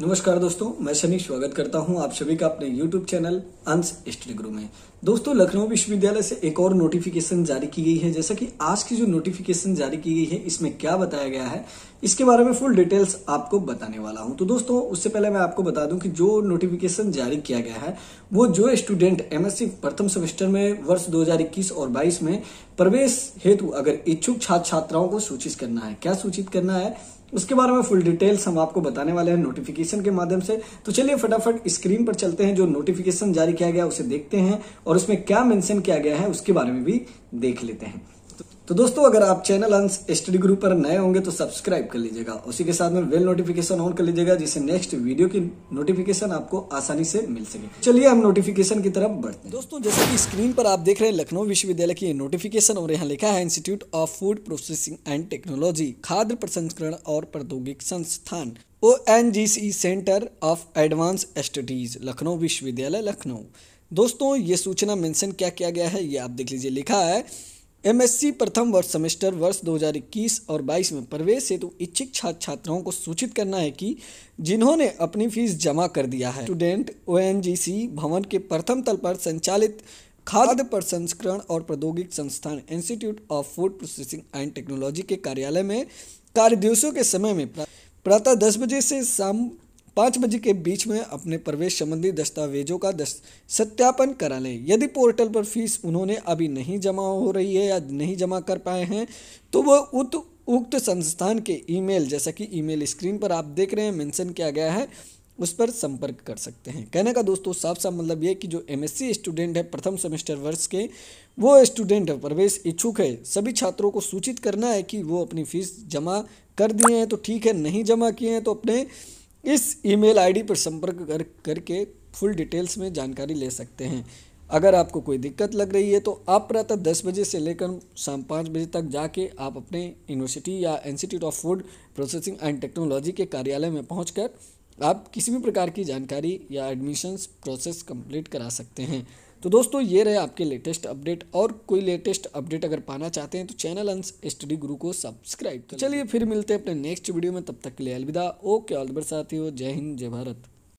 नमस्कार दोस्तों मैं शनि स्वागत करता हूं आप सभी का अपने YouTube चैनल अंश स्टडी गुरु में दोस्तों लखनऊ विश्वविद्यालय से एक और नोटिफिकेशन जारी की गई है जैसा कि आज की जो नोटिफिकेशन जारी की गई है इसमें क्या बताया गया है इसके बारे में फुल डिटेल्स आपको बताने वाला हूं तो दोस्तों उससे पहले मैं आपको बता दूं कि जो नोटिफिकेशन जारी किया गया है वो जो स्टूडेंट एमएससी प्रथम सेमेस्टर में वर्ष दो और बाईस में प्रवेश हेतु अगर इच्छुक छात्र छात्राओं को सूचित करना है क्या सूचित करना है उसके बारे में फुल डिटेल्स हम आपको बताने वाले हैं नोटिफिकेशन के माध्यम से तो चलिए फटाफट स्क्रीन पर चलते हैं जो नोटिफिकेशन जारी किया गया उसे देखते हैं और उसमें क्या मेंशन किया गया है उसके बारे में भी देख लेते हैं तो दोस्तों अगर आप चैनल अंश स्टडी ग्रुप पर नए होंगे तो सब्सक्राइब कर लीजिएगा उसी के साथ में वेल नोटिफिकेशन ऑन कर लीजिएगा जिससे नेक्स्ट वीडियो की नोटिफिकेशन आपको आसानी से मिल सके चलिए हम नोटिफिकेशन की तरफ बढ़ते हैं दोस्तों जैसे कि स्क्रीन पर आप देख रहे हैं लखनऊ विश्वविद्यालय की नोटिफिकेशन और यहाँ लिखा है institute of food processing and technology खाद्य प्रसंस्करण और प्रौद्योगिक संस्थान O N G C centre of advance studies Lucknow विश्वविद्यालय लखनऊ दोस्तों ये सूचना मेंशन क्या किया गया है ये आप देख लीजिए लिखा है एमएससी प्रथम वर्ष सेमेस्टर वर्ष 2021 और 22 में प्रवेश हेतु इच्छुक छात्र छात्राओं को सूचित करना है कि जिन्होंने अपनी फीस जमा कर दिया है स्टूडेंट ओ भवन के प्रथम तल पर संचालित खाद्य प्रसंस्करण और प्रौद्योगिक संस्थान institute of food processing and technology के कार्यालय में कार्य दिवसों के समय में प्रातः दस बजे से शाम पाँच बजे के बीच में अपने प्रवेश संबंधी दस्तावेजों का दस, सत्यापन करा लें यदि पोर्टल पर फीस उन्होंने अभी नहीं जमा हो रही है या नहीं जमा कर पाए हैं तो वह उत उक्त संस्थान के ईमेल जैसा कि ईमेल स्क्रीन पर आप देख रहे हैं मेंशन किया गया है उस पर संपर्क कर सकते हैं कहने का दोस्तों साफ साफ मतलब ये कि जो एम स्टूडेंट है प्रथम सेमेस्टर वर्ष के वो स्टूडेंट है प्रवेश इच्छुक है सभी छात्रों को सूचित करना है कि वो अपनी फीस जमा कर दिए हैं तो ठीक है नहीं जमा किए हैं तो अपने इस ईमेल आईडी पर संपर्क कर करके फुल डिटेल्स में जानकारी ले सकते हैं अगर आपको कोई दिक्कत लग रही है तो आप प्रातः दस बजे से लेकर शाम पाँच बजे तक जाके आप अपने यूनिवर्सिटी या institute of food processing and technology के कार्यालय में पहुँच आप किसी भी प्रकार की जानकारी या एडमिशंस प्रोसेस कंप्लीट करा सकते हैं तो दोस्तों ये रहे आपके लेटेस्ट अपडेट और कोई लेटेस्ट अपडेट अगर पाना चाहते हैं तो चैनल अंश स्टडी गुरु को सब्सक्राइब तो चलिए फिर मिलते हैं अपने नेक्स्ट वीडियो में तब तक के लिए अलविदा ओके ऑल साथी हो जय हिंद जय भारत